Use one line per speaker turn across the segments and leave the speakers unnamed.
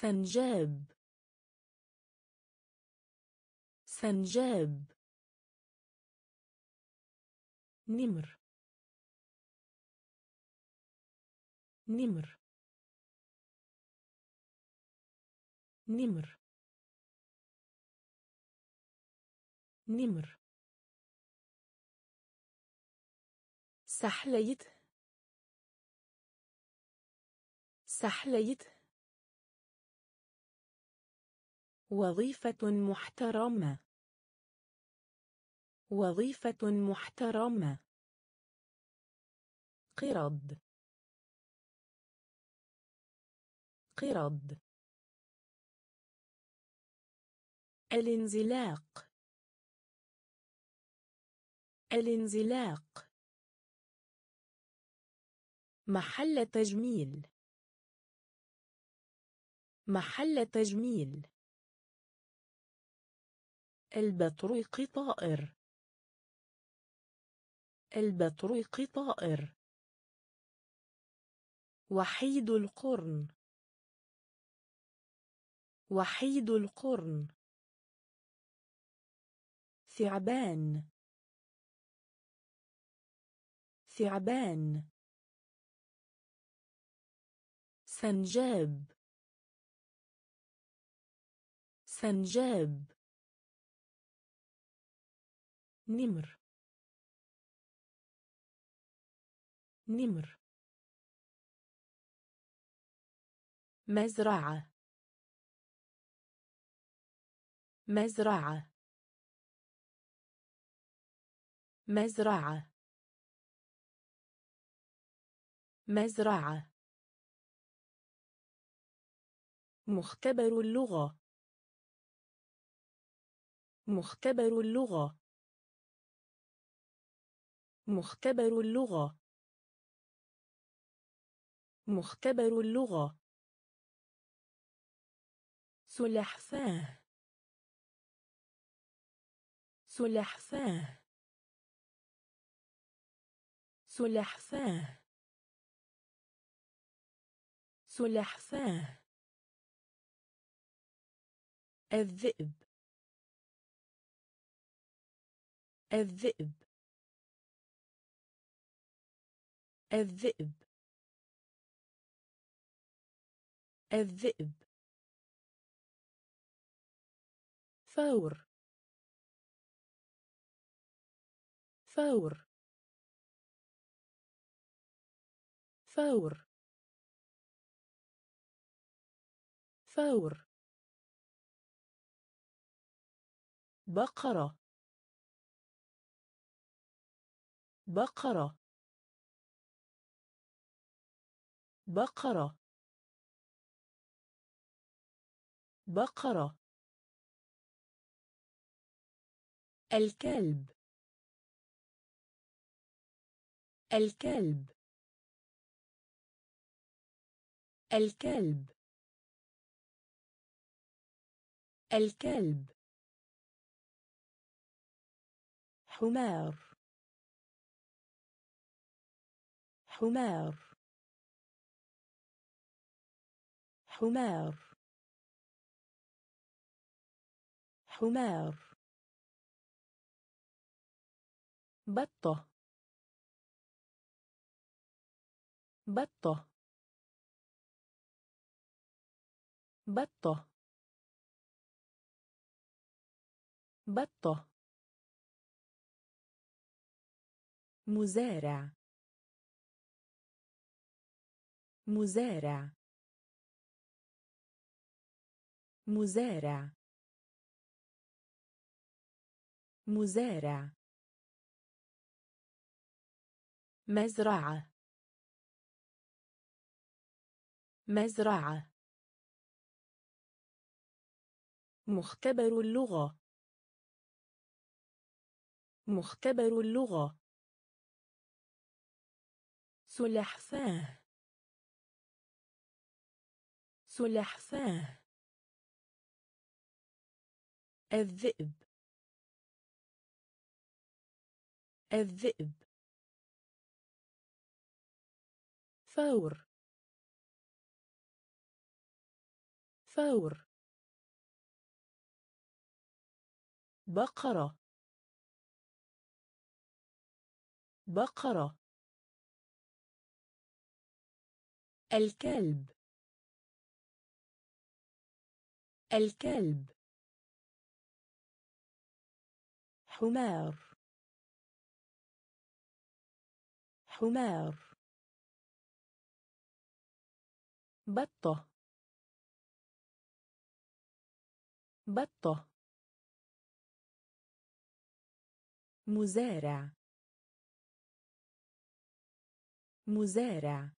سنجاب سنجاب نمر نمر نمر نمر سحليت سحليت وظيفة محترمة وظيفة محترمة قرض قرض الانزلاق الانزلاق محل تجميل محل تجميل البطريق طائر البطريق طائر وحيد القرن وحيد القرن ثعبان ثعبان سنجاب سنجاب نمر نمر مزرعة مزرعة مزرعة مزرعة مختبر اللغة مختبر اللغة مختبر اللغة مختبر اللغة سلحفاه سلحفاه سلحفاه سلحفاه الذئب الذئب الذئب الذئب فور فور فور فور بقرة بقرة بقرة بقرة الكلب الكلب الكلب الكلب حمار حمار حمار حمار بطة بطة بطة بطة مزارع مزارع مزارع مزارع مزرعة مزرعة مختبر اللغة مختبر اللغة سلحفاه سلحفاه الذئب الذئب فور فور بقرة بقرة الكلب الكلب حمار حمار بطة بطة مزارع مزارع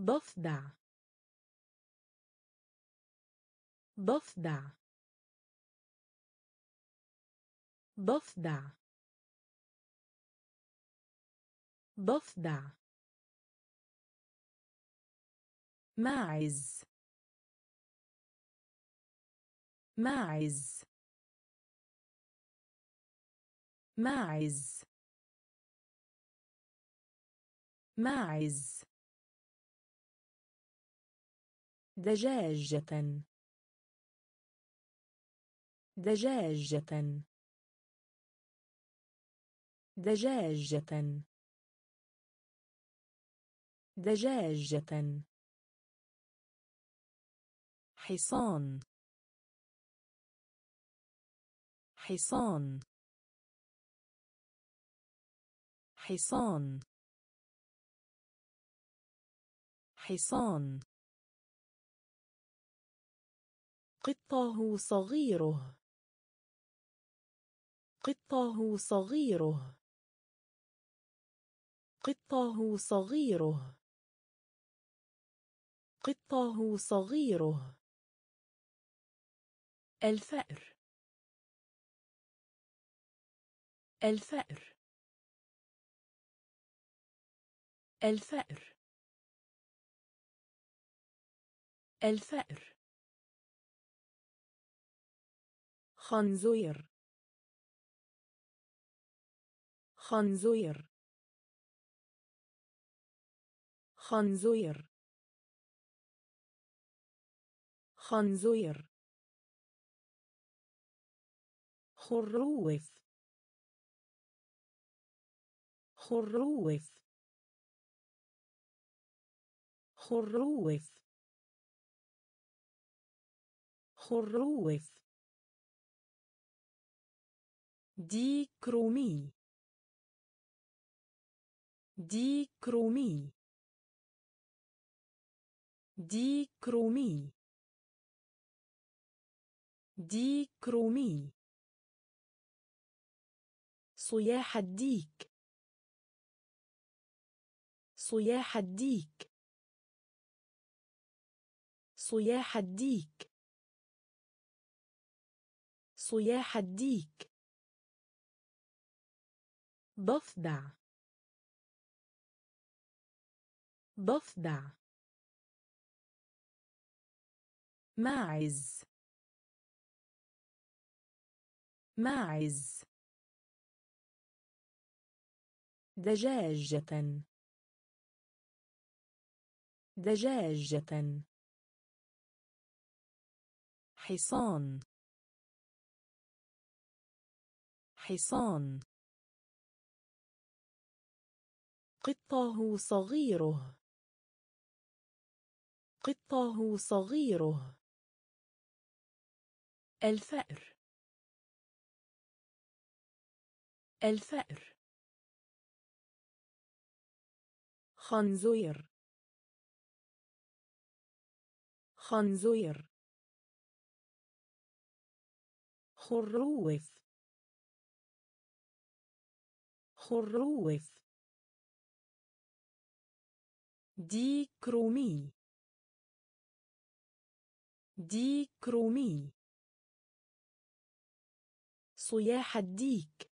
ضفدع ضفدع ضفدع ضفدع ماعز ماعز ماعز ماعز دجاجة دجاجة دجاجة دجاجة حصان حصان حصان حصان قطه صغيره قطه صغيره قطه صغيره قطه صغيره الفأر الفأر الفأر الفأر خنزير خنزير خنزير خنزير خروف خروف خروف خروف ديكرومي ديكرومي دي كرومي دي كرومي صياح الديك صياح الديك صياح الديك صياح الديك ضفدع ضفدع ماعز ماعز دجاجة دجاجة حصان حصان قطه صغيره قطه صغيره الفأر الفأر خنزير خنزير خروف خروف دي كرومي دي كرومي صياح الديك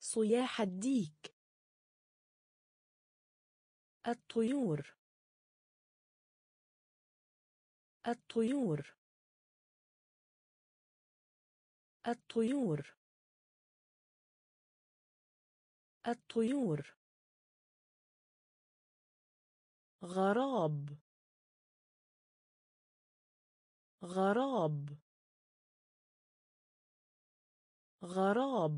صياح الديك الطيور الطيور الطيور الطيور غراب غراب غراب